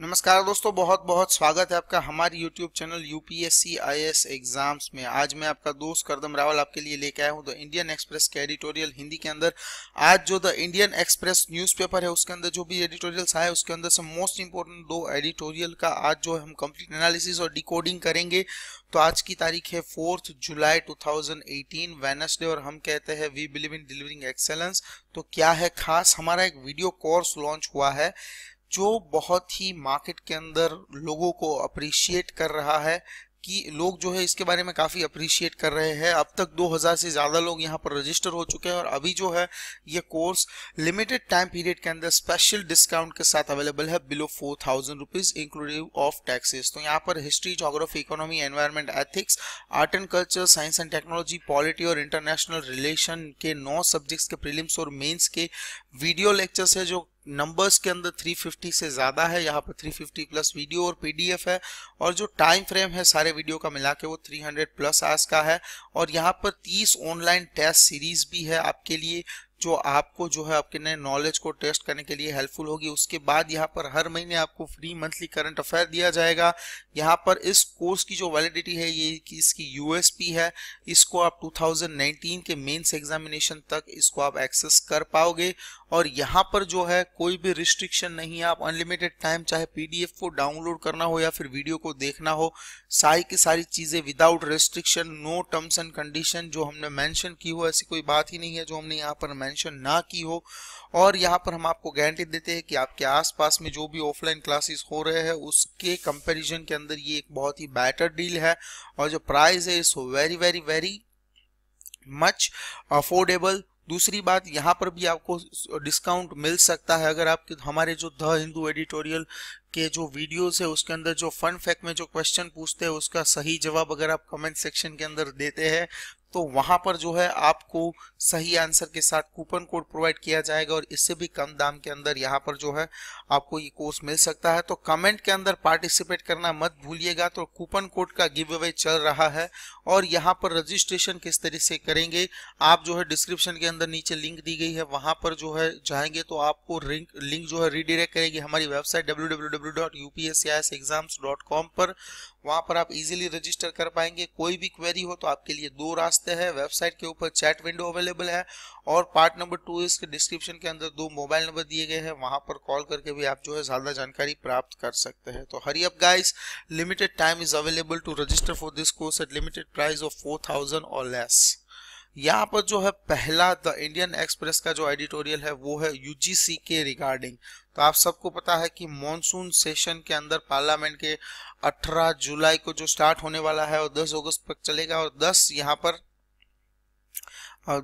नमस्कार दोस्तों बहुत बहुत स्वागत है आपका हमारे YouTube channel UPSC IAS exams में आज मैं आपका दोस्त करदम रावल आपके लिए लेके आया हूँ द इंडियन एक्सप्रेस के एडिटोरियल हिंदी के अंदर आज जो द इंडियन एक्सप्रेस न्यूज़पेपर है उसके अंदर जो भी एडिटोरियल्स आए उसके अंदर से मोस्ट इंपॉर्टेंट दो एडिटोरियल का आज जो हम कंप्लीट एनालिसिस और डिकोडिंग करेंगे तो आज की तारीख है फोर्थ जुलाई 2018 वेनसडे और हम कहते हैं we believe in delivering excellence तो क्या है खास हमारा एक वीडियो कोर्स लॉन्च हुआ है जो बहुत ही मार्केट के अंदर लोगों को अप्रिशिएट कर रहा है कि लोग जो है इसके बारे में काफ़ी अप्रिशिएट कर रहे हैं अब तक 2000 से ज़्यादा लोग यहाँ पर रजिस्टर हो चुके हैं और अभी जो है ये कोर्स लिमिटेड टाइम पीरियड के अंदर स्पेशल डिस्काउंट के साथ अवेलेबल है below four thousand rupees inclusive of taxes तो यहाँ पर history geography economy environment ethics art and culture science and technology polity और इंटरनेशनल रिलेशन के नौ सब्जेक्ट्स के प्रिलिम्स और मेन्स के वीडियो लेक्चर्स है जो नंबर्स के अंदर 350 से ज़्यादा है यहाँ पर 350 प्लस वीडियो और पीडीएफ है और जो टाइम फ्रेम है सारे वीडियो का मिला के वो 300 प्लस आज का है और यहाँ पर 30 ऑनलाइन टेस्ट सीरीज भी है आपके लिए जो आपको जो है आपके नए नॉलेज को टेस्ट करने के लिए हेल्पफुल होगी उसके बाद यहाँ पर हर महीने आपको फ्री मंथली करंट अफेयर दिया जाएगा यहाँ पर इस कोर्स की जो वैलिडिटी है ये कि इसकी यूएसपी है इसको आप 2019 के मेंस एग्जामिनेशन तक इसको आप एक्सेस कर पाओगे और यहाँ पर जो है कोई भी रिस्ट्रिक्शन नहीं है आप अनलिमिटेड टाइम चाहे पीडीएफ को डाउनलोड करना हो या फिर वीडियो को देखना हो सारी की सारी चीज़ें without restriction no terms and condition जो हमने मैंशन की हो ऐसी कोई बात ही नहीं है जो हमने यहाँ पर मैं मेंशन ना की हो और यहाँ पर हम आपको गारंटी देते हैं कि आपके आसपास में जो भी ऑफलाइन क्लासेस हो रहे हैं उसके कंपैरिजन के अंदर ये एक बहुत ही बेटर डील है और जो प्राइस है is very very very much affordable दूसरी बात यहाँ पर भी आपको डिस्काउंट मिल सकता है अगर आपके हमारे जो द हिंदू एडिटोरियल के जो वीडियोस है उसके अंदर जो फन फैक्ट में जो क्वेश्चन पूछते हैं उसका सही जवाब अगर आप कमेंट सेक्शन के अंदर देते हैं तो वहां पर जो है आपको सही आंसर के साथ कूपन कोड प्रोवाइड किया जाएगा और इससे भी कम दाम के अंदर यहाँ पर जो है आपको ये कोर्स मिल सकता है तो कमेंट के अंदर पार्टिसिपेट करना मत भूलिएगा तो कूपन कोड का गिव अवे चल रहा है और यहाँ पर रजिस्ट्रेशन किस तरीके से करेंगे आप जो है डिस्क्रिप्शन के अंदर नीचे लिंक दी गई है वहां पर जो है जाएंगे तो आपको लिंक लिंक जो है रिडिरेक्ट करेगी हमारी वेबसाइट डब्ल्यू पर वहां पर आप इजिली रजिस्टर कर पाएंगे कोई भी क्वेरी हो तो आपके लिए दो रास्ते सकते हैं वेबसाइट के ऊपर चैट विंडो अवेलेबल है और पार्ट नंबर टू इसके डिस्क्रिप्शन के अंदर दो मोबाइल नंबर दिए गए हैं वहां पर कॉल करके भी आप जो है ज्यादा जानकारी प्राप्त कर सकते हैं तो hurry up guys limited time is available to register for this course at limited price of four thousand और लेस यहाँ पर जो है पहला द इंडियन एक्सप्रेस का जो एडिटोरियल है वो है यूजीसी के रिगार्डिंग तो आप सबको पता है कि मॉनसून सेशन के अंदर पार्लियामेंट के 18 जुलाई को जो स्टार्ट होने वाला है और 10 अगस्त तक चलेगा और 10 यहाँ पर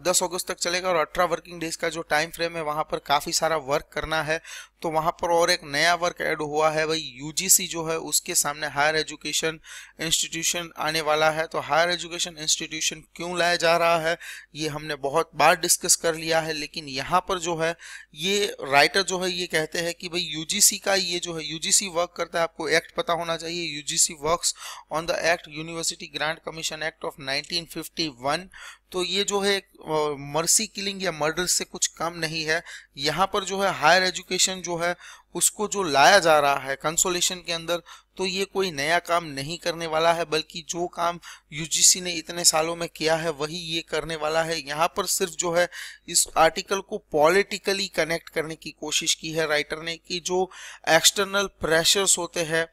10 अगस्त तक चलेगा और 18 वर्किंग डेज का जो टाइम फ्रेम है वहां पर काफी सारा वर्क करना है तो वहां पर और एक नया वर्क ऐड हुआ है भाई यूजीसी जो है उसके सामने हायर एजुकेशन इंस्टीट्यूशन आने वाला है तो हायर एजुकेशन इंस्टीट्यूशन क्यों लाया जा रहा है ये हमने बहुत बार डिस्कस कर लिया है लेकिन यहाँ पर जो है ये राइटर जो है ये कहते हैं कि भाई यू का ये जो है यू वर्क करता है आपको एक्ट पता होना चाहिए U G on the act university grant commission act of nineteen तो ये जो है मर्सी किलिंग या मर्डर से कुछ कम नहीं है यहाँ पर जो है हायर एजुकेशन जो जो है उसको जो लाया जा रहा है कंसोलेशन के अंदर तो ये कोई नया काम नहीं करने वाला है बल्कि जो काम यूजीसी ने इतने सालों में किया है वही ये करने वाला है यहाँ पर सिर्फ जो है इस आर्टिकल को पॉलिटिकली कनेक्ट करने की कोशिश की है राइटर ने कि जो एक्सटर्नल प्रेशर्स होते हैं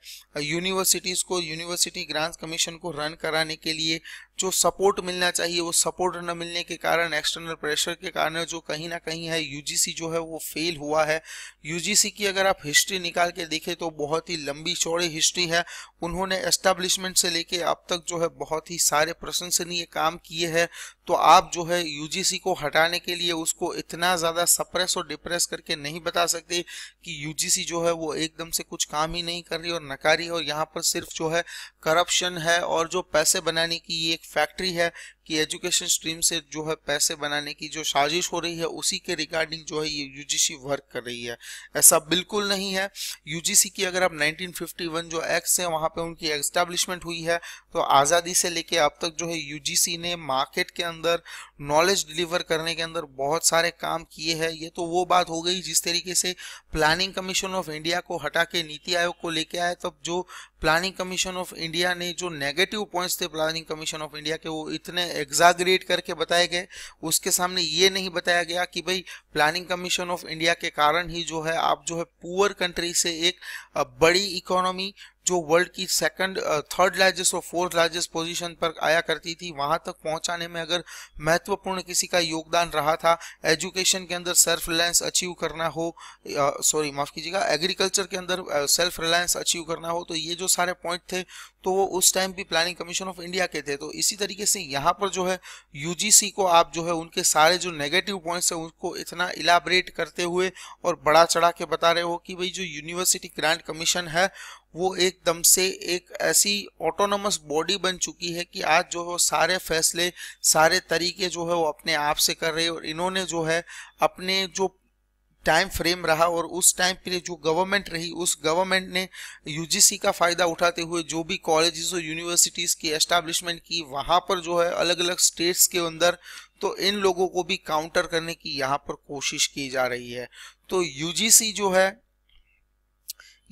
यूनिवर्सिटीज़ को यूनिवर्सिटी ग्रांट कमीशन को रन कराने के लिए जो सपोर्ट मिलना चाहिए वो सपोर्ट न मिलने के कारण एक्सटर्नल प्रेशर के कारण जो कहीं ना कहीं है यूजीसी जो है वो फेल हुआ है यूजीसी की अगर अगर आप हिस्ट्री निकाल के देखें तो बहुत ही लंबी चौड़ी हिस्ट्री है उन्होंने एस्टेब्लिशमेंट से लेके अब तक जो है बहुत ही सारे प्रशंसनीय काम किए हैं तो आप जो है यूजीसी को हटाने के लिए उसको इतना ज़्यादा सप्रेस और डिप्रेस करके नहीं बता सकते कि यूजीसी जो है वो एकदम से कुछ काम ही नहीं कर रही और नकारी और यहाँ पर सिर्फ जो है करप्शन है और जो पैसे बनाने की ये एक फैक्ट्री है कि एजुकेशन स्ट्रीम से जो है पैसे बनाने की जो साजिश हो रही है उसी के रिगार्डिंग जो है ये यूजीसी वर्क कर रही है ऐसा बिल्कुल बिल्कुल नहीं है यूजीसी की अगर आप 1951 जो एक्ट है वहां पे उनकी एस्टेब्लिशमेंट हुई है तो आज़ादी से लेके अब तक जो है यूजीसी ने मार्केट के अंदर नॉलेज डिलीवर करने के अंदर बहुत सारे काम किए हैं ये तो वो बात हो गई जिस तरीके से प्लानिंग कमीशन ऑफ इंडिया को हटा के नीति आयोग को लेके आए तब जो प्लानिंग कमीशन ऑफ इंडिया ने जो नेगेटिव पॉइंट्स थे प्लानिंग कमीशन ऑफ इंडिया के वो इतने एग्जाग्रेट करके बताए गए उसके सामने ये नहीं बताया गया कि भाई प्लानिंग कमीशन ऑफ इंडिया के कारण ही जो है आप जो है पुअर कंट्री से एक बड़ी इकोनॉमी जो वर्ल्ड की सेकंड थर्ड लार्जेस्ट और फोर्थ लार्जेस्ट पोजीशन पर आया करती थी वहां तक पहुंचाने में अगर महत्वपूर्ण किसी का योगदान रहा था एजुकेशन के अंदर सेल्फ रिलायंस अचीव करना हो सॉरी माफ कीजिएगा एग्रीकल्चर के अंदर सेल्फ रिलायंस अचीव करना हो तो ये जो सारे पॉइंट थे तो वो उस टाइम भी प्लानिंग कमीशन ऑफ इंडिया के थे तो इसी तरीके से यहाँ पर जो है यूजीसी को आप जो है उनके सारे जो नेगेटिव पॉइंट्स हैं उनको इतना इलाबरेट करते हुए और बड़ा चढ़ा के बता रहे हो कि भाई जो यूनिवर्सिटी ग्रांट कमीशन है वो एकदम से एक ऐसी ऑटोनमस बॉडी बन चुकी है कि आज जो है सारे फैसले सारे तरीके जो है वो अपने आप से कर रहे हैं और इन्होंने जो है अपने जो टाइम फ्रेम रहा और उस टाइम पीरियड जो गवर्नमेंट रही उस गवर्नमेंट ने यूजीसी का फायदा उठाते हुए जो भी कॉलेजेस और यूनिवर्सिटीज की एस्टेब्लिशमेंट की वहां पर जो है अलग अलग स्टेट्स के अंदर तो इन लोगों को भी काउंटर करने की यहाँ पर कोशिश की जा रही है तो यूजीसी जो है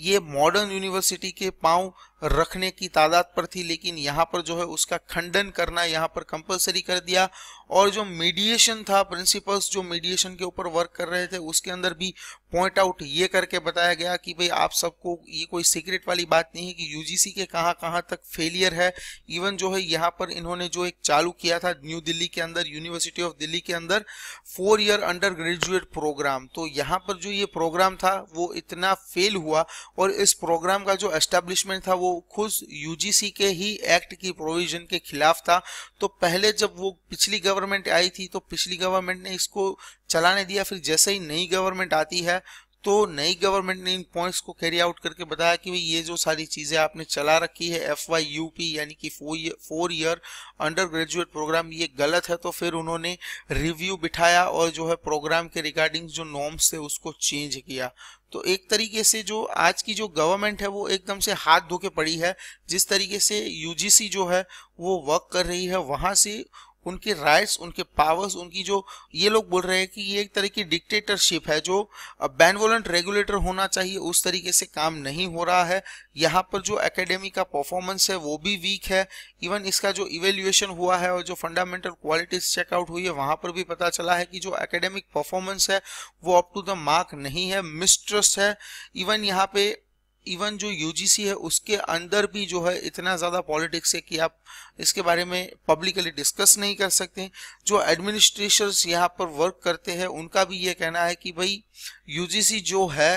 ये मॉडर्न यूनिवर्सिटी के पाँव रखने की तादाद पर थी लेकिन यहाँ पर जो है उसका खंडन करना यहाँ पर कंपलसरी कर दिया और जो मीडिएशन था प्रिंसिपल्स जो मीडिएशन के ऊपर वर्क कर रहे थे उसके अंदर भी पॉइंट आउट ये करके बताया गया कि भाई आप सबको ये कोई सीक्रेट वाली बात नहीं है कि यूजीसी के कहाँ कहाँ तक फेलियर है इवन जो है यहाँ पर इन्होंने जो एक चालू किया था न्यू दिल्ली के अंदर यूनिवर्सिटी ऑफ दिल्ली के अंदर four year undergraduate programme तो यहाँ पर जो ये प्रोग्राम था वो इतना फेल हुआ और इस प्रोग्राम का जो एस्टेब्लिशमेंट था वो वो खुद यूजीसी के ही एक्ट की प्रोविजन के खिलाफ था तो पहले जब वो पिछली गवर्नमेंट आई थी तो पिछली गवर्नमेंट ने इसको चलाने दिया फिर जैसे ही नई गवर्नमेंट आती है तो नई गवर्नमेंट ने इन पॉइंट्स को कैरी आउट करके बताया कि भाई ये जो सारी चीज़ें आपने चला रखी है एफ वाई यू पी यानी कि four year undergraduate programme ये गलत है तो फिर उन्होंने रिव्यू बिठाया और जो है प्रोग्राम के रिगार्डिंग जो नॉर्म्स थे उसको चेंज किया तो एक तरीके से जो आज की जो गवर्नमेंट है वो एकदम से हाथ धो के पड़ी है जिस तरीके से यूजीसी जो है वो वर्क कर रही है वहां से उनके राइट्स उनके पावर्स उनकी जो ये लोग बोल रहे हैं कि ये एक तरह की डिक्टेटरशिप है जो बैनवोलेंट रेगुलेटर होना चाहिए उस तरीके से काम नहीं हो रहा है यहाँ पर जो एकेडमी का परफॉर्मेंस है वो भी वीक है इवन इसका जो इवेल्युएशन हुआ है और जो फंडामेंटल क्वालिटीज चेकआउट हुई है वहाँ पर भी पता चला है कि जो एकेडमिक परफॉर्मेंस है वो अप टू द मार्क नहीं है मिसट्रस्ट है इवन यहाँ पे इवन जो यूजीसी है उसके अंदर भी जो है इतना ज़्यादा पॉलिटिक्स है कि आप इसके बारे में पब्लिकली डिस्कस नहीं कर सकते जो एडमिनिस्ट्रेटर्स यहाँ पर वर्क करते हैं उनका भी ये कहना है कि भाई यूजीसी जो है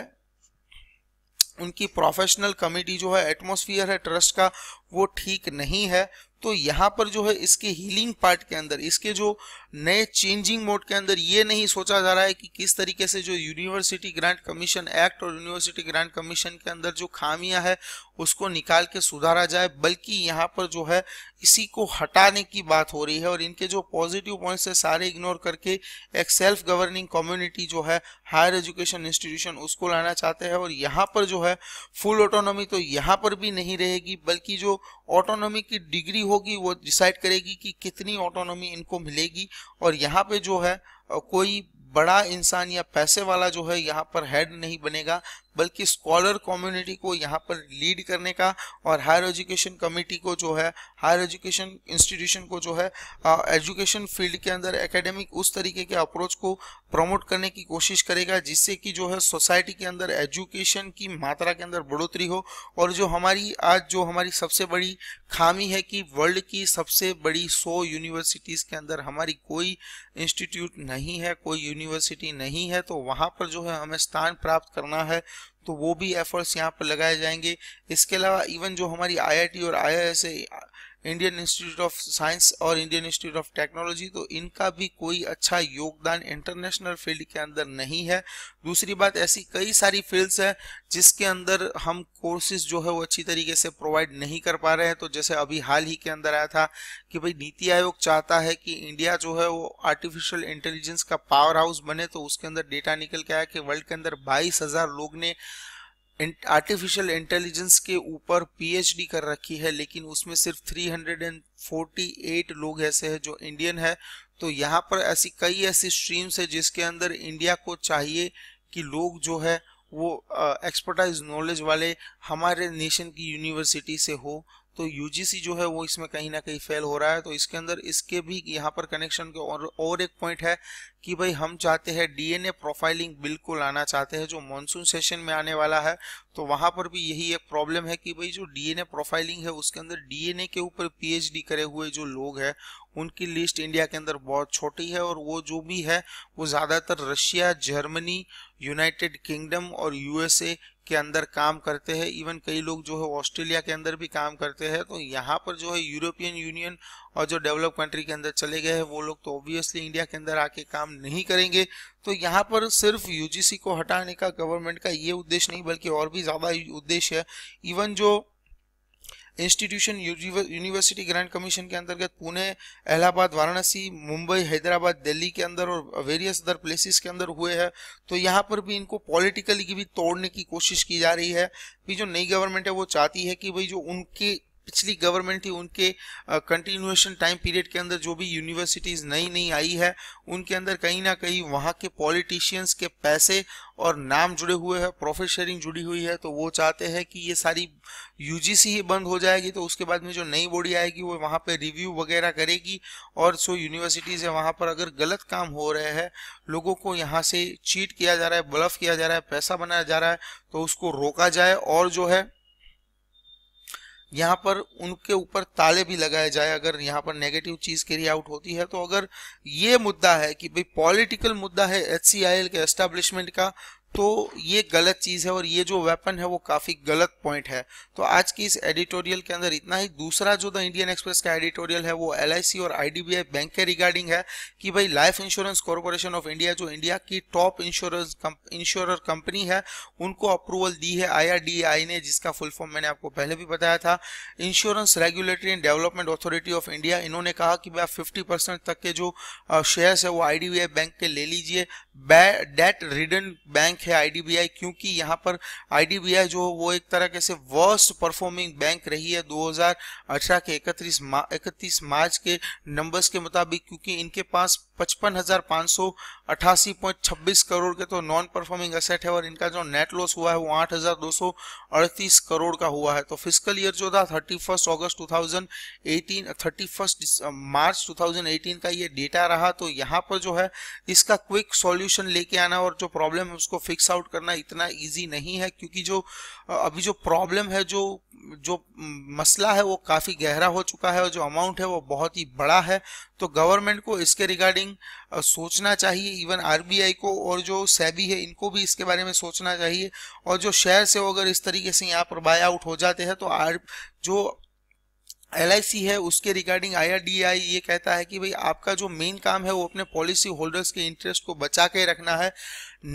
उनकी प्रोफेशनल कमेटी जो है एटमोसफियर है ट्रस्ट का वो ठीक नहीं है तो यहाँ पर जो है इसके हीलिंग पार्ट के अंदर इसके जो नए चेंजिंग मोड के अंदर ये नहीं सोचा जा रहा है कि किस तरीके से जो यूनिवर्सिटी ग्रांट कमीशन एक्ट और यूनिवर्सिटी ग्रांट कमीशन के अंदर जो खामियां है उसको निकाल के सुधारा जाए बल्कि यहाँ पर जो है इसी को हटाने की बात हो रही है और इनके जो पॉजिटिव पॉइंट्स है सारे इग्नोर करके एक सेल्फ गवर्निंग कम्युनिटी जो है हायर एजुकेशन इंस्टीट्यूशन उसको लाना चाहते हैं और यहाँ पर जो है फुल ऑटोनॉमी तो यहाँ पर भी नहीं रहेगी बल्कि जो ऑटोनॉमी की डिग्री होगी वो डिसाइड करेगी कि कितनी ऑटोनॉमी इनको मिलेगी और यहाँ पे जो है कोई बड़ा इंसान या पैसे वाला जो है यहाँ पर हेड नहीं बनेगा बल्कि स्कॉलर कम्युनिटी को यहाँ पर लीड करने का और हायर एजुकेशन कमेटी को जो है हायर एजुकेशन इंस्टीट्यूशन को जो है एजुकेशन फील्ड के अंदर एकेडमिक उस तरीके के अप्रोच को प्रमोट करने की कोशिश करेगा जिससे कि जो है सोसाइटी के अंदर एजुकेशन की मात्रा के अंदर बढ़ोतरी हो और जो हमारी आज जो हमारी सबसे बड़ी खामी है कि वर्ल्ड की सबसे बड़ी सौ यूनिवर्सिटीज़ के अंदर हमारी कोई इंस्टीट्यूट नहीं है कोई यूनिवर्सिटी नहीं है तो वहाँ पर जो है हमें स्थान प्राप्त करना है तो वो भी एफर्ट्स यहाँ पर लगाए जाएंगे इसके अलावा इवन जो हमारी आई और आई इंडियन इंस्टीट्यूट ऑफ साइंस और इंडियन इंस्टीट्यूट ऑफ टेक्नोलॉजी तो इनका भी कोई अच्छा योगदान इंटरनेशनल फील्ड के अंदर नहीं है दूसरी बात ऐसी कई सारी फील्ड्स हैं जिसके अंदर हम कोर्सेज जो है वो अच्छी तरीके से प्रोवाइड नहीं कर पा रहे हैं तो जैसे अभी हाल ही के अंदर आया था कि भाई नीति आयोग चाहता है कि इंडिया जो है वो आर्टिफिशियल इंटेलिजेंस का पावर हाउस बने तो उसके अंदर डेटा निकल के आया कि वर्ल्ड के अंदर बाईस लोग ने आर्टिफिशियल इंटेलिजेंस के ऊपर पीएचडी कर रखी है लेकिन उसमें सिर्फ 348 लोग ऐसे हैं जो इंडियन है तो यहाँ पर ऐसी कई ऐसी स्ट्रीम्स है जिसके अंदर इंडिया को चाहिए कि लोग जो है वो एक्सपर्टाइज नॉलेज वाले हमारे नेशन की यूनिवर्सिटी से हो तो यूजीसी जो है वो इसमें कहीं ना कहीं फेल हो रहा है तो इसके अंदर इसके भी यहाँ पर कनेक्शन के और और एक पॉइंट है कि भाई हम चाहते हैं डीएनए प्रोफाइलिंग बिल्कुल आना चाहते हैं जो मॉनसून सेशन में आने वाला है तो वहां पर भी यही एक प्रॉब्लम है कि भाई जो डीएनए प्रोफाइलिंग है उसके अंदर डीएनए के ऊपर पीएचडी करे हुए जो लोग हैं उनकी लिस्ट इंडिया के अंदर बहुत छोटी है और वो जो भी है वो ज़्यादातर रशिया जर्मनी यूनाइटेड किंगडम और यूएसए के अंदर काम करते हैं इवन कई लोग जो है ऑस्ट्रेलिया के अंदर भी काम करते हैं तो यहाँ पर जो है यूरोपियन यूनियन और जो डेवलप कंट्री के अंदर चले गए हैं वो लोग तो ऑब्वियसली इंडिया के अंदर आके काम नहीं करेंगे तो यहाँ पर सिर्फ यूजीसी को हटाने का गवर्नमेंट का ये उद्देश्य नहीं बल्कि और भी ज़्यादा उद्देश्य है इवन जो इंस्टीट्यूशन यूनिवर्सिटी ग्रांट कमीशन के अंतर्गत पुणे इलाहाबाद वाराणसी मुंबई हैदराबाद दिल्ली के अंदर और वेरियस अदर प्लेसेस के अंदर हुए हैं तो यहाँ पर भी इनको पॉलिटिकली की भी तोड़ने की कोशिश की जा रही है कि जो नई गवर्नमेंट है वो चाहती है कि भाई जो उनके पिछली गवर्नमेंट थी उनके कंटिन्यूएशन टाइम पीरियड के अंदर जो भी यूनिवर्सिटीज़ नई नई आई है उनके अंदर कहीं ना कहीं वहाँ के पॉलिटिशियंस के पैसे और नाम जुड़े हुए हैं प्रॉफिट शेयरिंग जुड़ी हुई है तो वो चाहते हैं कि ये सारी यूजीसी ही बंद हो जाएगी तो उसके बाद में जो नई बॉडी आएगी वो वहाँ पे रिव्यू वगैरह करेगी और जो यूनिवर्सिटीज़ है वहाँ पर अगर गलत काम हो रहे हैं लोगों को यहाँ से चीट किया जा रहा है बलफ किया जा रहा है पैसा बनाया जा रहा है तो उसको रोका जाए और जो है यहाँ पर उनके ऊपर ताले भी लगाए जाए अगर यहाँ पर नेगेटिव चीज कैरी आउट होती है तो अगर ये मुद्दा है कि भाई पॉलिटिकल मुद्दा है एच के एस्टेब्लिशमेंट का तो ये गलत चीज है और ये जो वेपन है वो काफी गलत पॉइंट है तो आज की इस एडिटोरियल के अंदर इतना ही दूसरा जो द इंडियन एक्सप्रेस का एडिटोरियल है वो एल और आईडीबीआई बैंक के रिगार्डिंग है कि भाई life insurance corporation of India जो इंडिया की टॉप इंश्योरेंस इंश्योर कंपनी है उनको अप्रूवल दी है आई ने जिसका फुल फॉर्म मैंने आपको पहले भी बताया था insurance regulatory and development authority of India इन्होंने कहा कि भाई आप फिफ्टी तक के जो शेयर्स है वो आई बैंक के ले लीजिए डेट रिडन बैंक है आईडीबीआई क्योंकि यहाँ पर आईडीबीआई जो वो एक तरह के से वर्स्ट परफॉर्मिंग बैंक रही है 2018 के 31 मा, 31 मार्च के नंबर्स के मुताबिक क्योंकि इनके पास पचपन हजार पाँच सौ अठासी पॉइंट छब्बीस करोड़ के तो नॉन परफॉर्मिंग असेट है और इनका जो नेट लॉस हुआ है वो आठ हजार दो सौ अड़तीस करोड़ का हुआ है तो फिजिकल ईयर जो था thirty first August two thousand eighteen thirty first March two thousand eighteen का ये डेटा रहा तो यहाँ पर जो है इसका क्विक सोल्यू सॉल्यूशन लेके आना और जो प्रॉब्लम है उसको फिक्स आउट करना इतना इजी नहीं है क्योंकि जो अभी जो प्रॉब्लम है जो जो मसला है वो काफ़ी गहरा हो चुका है और जो अमाउंट है वो बहुत ही बड़ा है तो गवर्नमेंट को इसके रिगार्डिंग सोचना चाहिए इवन आरबीआई को और जो सेबी है इनको भी इसके बारे में सोचना चाहिए और जो शेयर से अगर इस तरीके से यहाँ पर बाय आउट हो जाते हैं तो आर जो एल है उसके रिगार्डिंग आई ये कहता है कि भाई आपका जो मेन काम है वो अपने पॉलिसी होल्डर्स के इंटरेस्ट को बचा के रखना है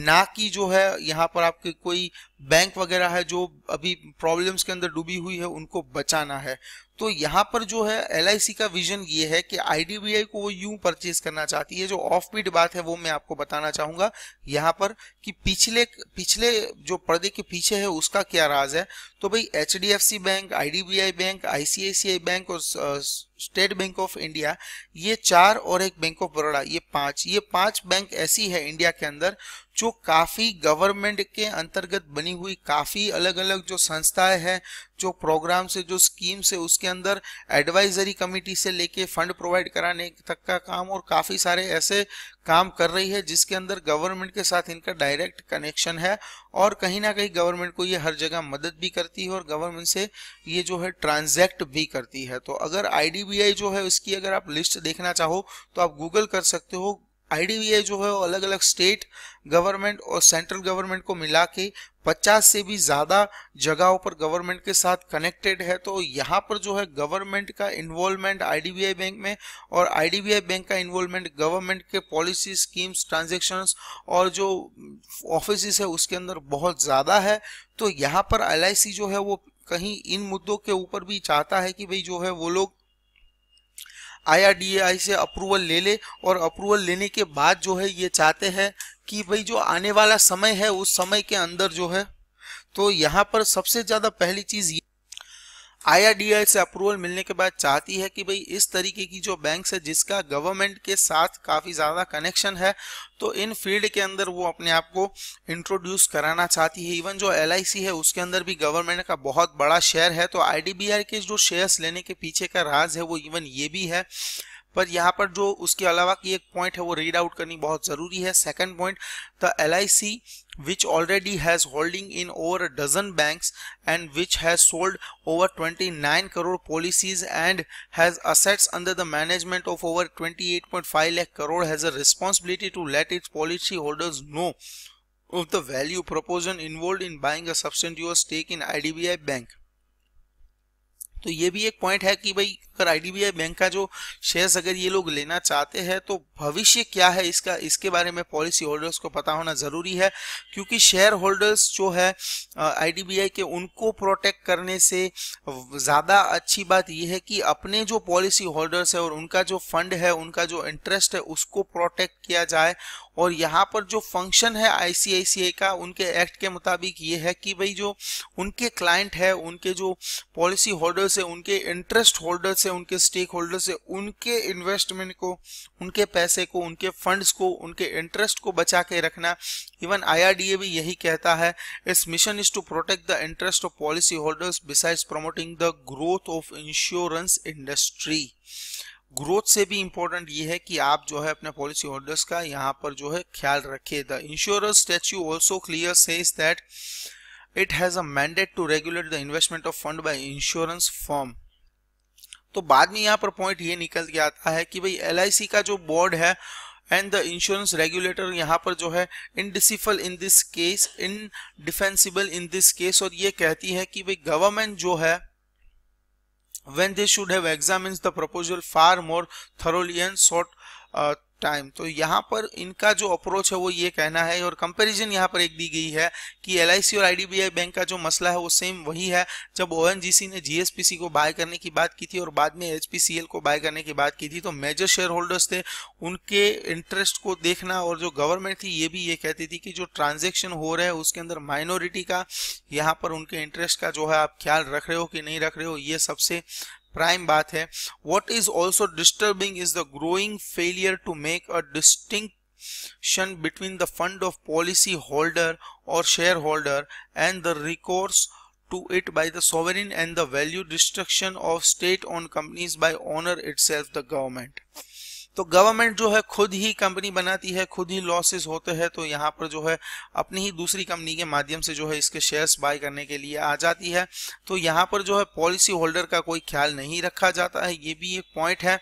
ना कि जो है यहाँ पर आपके कोई बैंक वगैरह है जो अभी प्रॉब्लम्स के अंदर डूबी हुई है उनको बचाना है तो यहाँ पर जो है एल का विजन ये है कि आई को वो यूं परचेज करना चाहती है जो ऑफ बीट बात है वो मैं आपको बताना चाहूंगा यहाँ पर कि पिछले पिछले जो पर्दे के पीछे है उसका क्या राज है तो भाई H bank I bank ICICI bank और स्टेट बैंक ऑफ इंडिया ये चार और एक बैंक ऑफ बड़ौड़ा ये पांच ये पांच बैंक ऐसी है इंडिया के अंदर जो काफी गवर्नमेंट के अंतर्गत बनी बनी हुई काफ़ी अलग अलग जो संस्थाएं हैं जो प्रोग्राम से जो स्कीम से उसके अंदर एडवाइजरी कमिटी से लेके फंड प्रोवाइड कराने तक का काम और काफ़ी सारे ऐसे काम कर रही है जिसके अंदर गवर्नमेंट के साथ इनका डायरेक्ट कनेक्शन है और कहीं ना कहीं गवर्नमेंट को ये हर जगह मदद भी करती है और गवर्नमेंट से ये जो है ट्रांजैक्ट भी करती है तो अगर आईडीबीआई जो है उसकी अगर आप लिस्ट देखना चाहो तो आप गूगल कर सकते हो आई जो है अलग अलग स्टेट गवर्नमेंट और सेंट्रल गवर्नमेंट को मिला के पचास से भी ज़्यादा जगहों पर गवर्नमेंट के साथ कनेक्टेड है तो यहाँ पर जो है गवर्नमेंट का इन्वॉल्वमेंट आईडीबीआई बैंक में और आईडीबीआई बैंक का इन्वॉल्वमेंट गवर्नमेंट के पॉलिसी स्कीम्स ट्रांजेक्शन और जो ऑफिस है उसके अंदर बहुत ज़्यादा है तो यहाँ पर एल जो है वो कहीं इन मुद्दों के ऊपर भी चाहता है कि भाई जो है वो लोग आई से अप्रूवल ले ले और अप्रूवल लेने के बाद जो है ये चाहते हैं कि भाई जो आने वाला समय है उस समय के अंदर जो है तो यहाँ पर सबसे ज़्यादा पहली चीज़ ये आईआरडीआई से अप्रूवल मिलने के बाद चाहती है कि भाई इस तरीके की जो बैंक है जिसका गवर्नमेंट के साथ काफी ज्यादा कनेक्शन है तो इन फील्ड के अंदर वो अपने आप को इंट्रोड्यूस कराना चाहती है इवन जो एल है उसके अंदर भी गवर्नमेंट का बहुत बड़ा शेयर है तो आई के जो शेयर्स लेने के पीछे का राज है वो इवन ये भी है पर यहाँ पर जो उसके अलावा की एक पॉइंट है वो रीड आउट करनी बहुत जरूरी है second point the L I C which already has holding in over a dozen banks and which has sold over 29 crore policies and has assets under the management of over 28.5 lakh crore has a responsibility to let its policy holders know of the value proposition involve in buying a your stake in I bank तो ये भी एक point है कि भाई अगर IDBI bank का जो शेयर्स अगर ये लोग लेना चाहते हैं तो भविष्य क्या है इसका इसके बारे में पॉलिसी होल्डर्स को पता होना जरूरी है क्योंकि शेयर होल्डर्स जो है आईडीबीआई के उनको प्रोटेक्ट करने से ज़्यादा अच्छी बात यह है कि अपने जो पॉलिसी होल्डर्स है और उनका जो फंड है उनका जो इंटरेस्ट है उसको प्रोटेक्ट किया जाए और यहाँ पर जो फंक्शन है आईसीआईसीआई का उनके एक्ट के मुताबिक ये है कि भाई जो उनके क्लाइंट है उनके जो पॉलिसी होल्डर्स है उनके इंटरेस्ट होल्डर्स है उनके स्टेक होल्डर्स है उनके इन्वेस्टमेंट को उनके पैसे को उनके फंड्स को उनके इंटरेस्ट को बचा के रखना इवन आई भी यही कहता है its mission is to protect the interest of policy holders besides promoting the growth of insurance industry growth से भी इम्पोर्टेंट ये है कि आप जो है अपने पॉलिसी होल्डर्स का यहाँ पर जो है ख्याल रखिए the insure statute also clear says that it has a to regulate the investment of fund by insurance firm तो बाद में यहाँ पर पॉइंट ये निकल के आता है कि भाई एल का जो बोर्ड है एंड द इंश्योरेंस रेगुलेटर यहाँ पर जो है indefensible in this case indefensible in this case और ये कहती है कि भाई गवर्नमेंट जो है when they should have examined the proposal far more thoroughly and sought uh, time तो यहाँ पर इनका जो अप्रोच है वो ये कहना है और कंपैरिजन यहाँ पर एक दी गई है कि एल और आई बैंक का जो मसला है वो सेम वही है जब ओ ने जीएसपीसी को बाय करने की बात की थी और बाद में एच को बाय करने की बात की थी तो मेजर शेयर होल्डर्स थे उनके इंटरेस्ट को देखना और जो गवर्नमेंट थी ये भी ये कहती थी कि जो ट्रांजेक्शन हो रहा है उसके अंदर माइनॉरिटी का यहाँ पर उनके इंटरेस्ट का जो है आप ख्याल रख रहे हो कि नहीं रख रहे हो ये सबसे prime baat hai what is also disturbing is the growing failure to make a distinction between the fund of policy holder or shareholder and the recourse to it by the sovereign and the value destruction of state owned companies by owner itself the government तो government जो है खुद ही company बनाती है खुद ही losses होते हैं तो यहाँ पर जो है अपनी ही दूसरी कंपनी के माध्यम से जो है इसके शेयर्स बाय करने के लिए आ जाती है तो यहाँ पर जो है पॉलिसी होल्डर का कोई ख्याल नहीं रखा जाता है ये भी एक पॉइंट है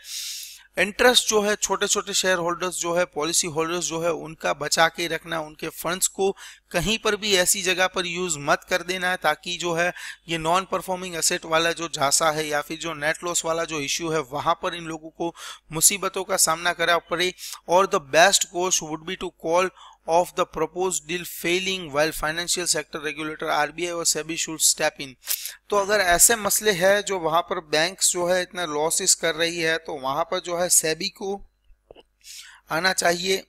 इंटरेस्ट जो है छोटे छोटे शेयर होल्डर्स जो है पॉलिसी होल्डर्स जो है उनका बचा के रखना उनके फंड्स को कहीं पर भी ऐसी जगह पर यूज मत कर देना है ताकि जो है ये नॉन परफॉर्मिंग एसेट वाला जो झांसा है या फिर जो नेट लॉस वाला जो इश्यू है वहां पर इन लोगों को मुसीबतों का सामना करा पड़े और the best course would be to call of the proposed deal failing while financial sector regulator RBI or SEBI should step in तो अगर ऐसे मसले हैं जो वहां पर बैंक्स जो है इतना लॉसेस कर रही है तो वहां पर जो है सेबी को आना चाहिए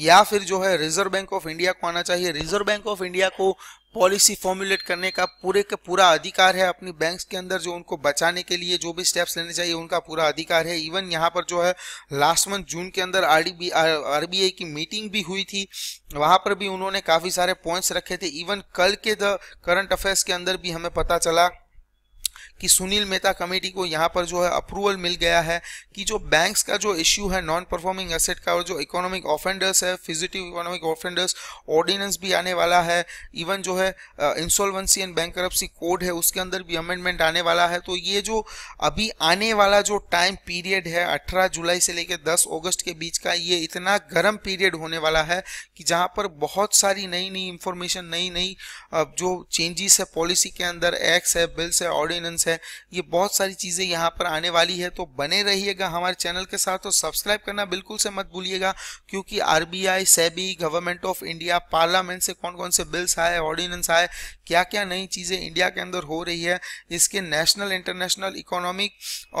या फिर जो है रिजर्व बैंक ऑफ इंडिया को आना चाहिए रिजर्व बैंक ऑफ इंडिया को पॉलिसी फॉर्मुलेट करने का पूरे का पूरा अधिकार है अपनी बैंक्स के अंदर जो उनको बचाने के लिए जो भी स्टेप्स लेने चाहिए उनका पूरा अधिकार है इवन यहाँ पर जो है लास्ट मंथ जून के अंदर बी आरबीआई की मीटिंग भी हुई थी वहाँ पर भी उन्होंने काफ़ी सारे पॉइंट्स रखे थे इवन कल के द करंट अफेयर्स के अंदर भी हमें पता चला कि सुनील मेहता कमेटी को यहाँ पर जो है अप्रूवल मिल गया है कि जो बैंक्स का जो इश्यू है नॉन परफॉर्मिंग एसेट का और जो इकोनॉमिक ऑफेंडर्स है फिजिटिव इकोनॉमिक ऑफेंडर्स ऑर्डिनेंस भी आने वाला है इवन जो है इंसॉल्वेंसी एंड बैंक कोड है उसके अंदर भी अमेंडमेंट आने वाला है तो ये जो अभी आने वाला जो टाइम पीरियड है अठारह जुलाई से लेकर दस अगस्त के बीच का ये इतना गर्म पीरियड होने वाला है कि जहाँ पर बहुत सारी नई नई इंफॉर्मेशन नई नई जो चेंजेस है पॉलिसी के अंदर एक्ट्स है बिल्स है ऑर्डिनेंस है ये बहुत सारी चीज़ें यहाँ पर आने वाली है तो बने रहिएगा हमारे चैनल के साथ और सब्सक्राइब करना बिल्कुल से मत भूलिएगा क्योंकि RBI SEBI government of India parliament से कौन कौन से बिल्स आए ऑर्डिनेंस आए क्या क्या नई चीज़ें इंडिया के अंदर हो रही है इसके नेशनल इंटरनेशनल इकोनॉमिक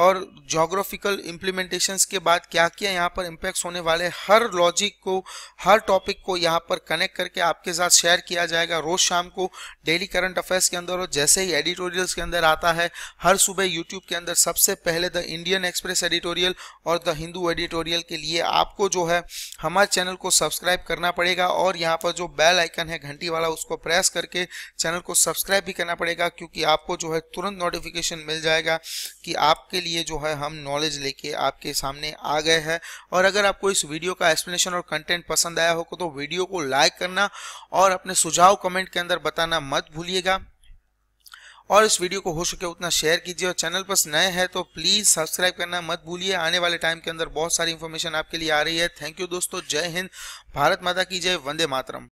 और जोग्राफिकल इंप्लीमेंटेशन के बाद क्या क्या यहाँ पर इम्पैक्ट होने वाले हर लॉजिक को हर टॉपिक को यहाँ पर कनेक्ट करके आपके साथ शेयर किया जाएगा रोज शाम को डेली करंट अफेयर्स के अंदर और जैसे ही एडिटोरियल्स के अंदर आता है हर सुबह यूट्यूब के अंदर सबसे पहले द इंडियन एक्सप्रेस एडिटोरियल और द हिंदू एडिटोरियल के लिए आपको जो है हमारे चैनल को सब्सक्राइब करना पड़ेगा और यहाँ पर जो बेल आइकन है घंटी वाला उसको प्रेस करके चैनल को सब्सक्राइब भी करना पड़ेगा क्योंकि आपको जो है तुरंत नोटिफिकेशन मिल जाएगा कि आपके लिए जो है हम नॉलेज लेके आपके सामने आ गए हैं और अगर आपको इस वीडियो का एक्सप्लेनेशन और कंटेंट पसंद आया हो तो वीडियो को लाइक करना और अपने सुझाव कमेंट के अंदर बताना मत भूलिएगा और इस वीडियो को हो सके उतना शेयर कीजिए और चैनल पर नए हैं तो प्लीज़ सब्सक्राइब करना मत भूलिए आने वाले टाइम के अंदर बहुत सारी इन्फॉर्मेशन आपके लिए आ रही है थैंक यू दोस्तों जय हिंद भारत माता की जय वंदे मातरम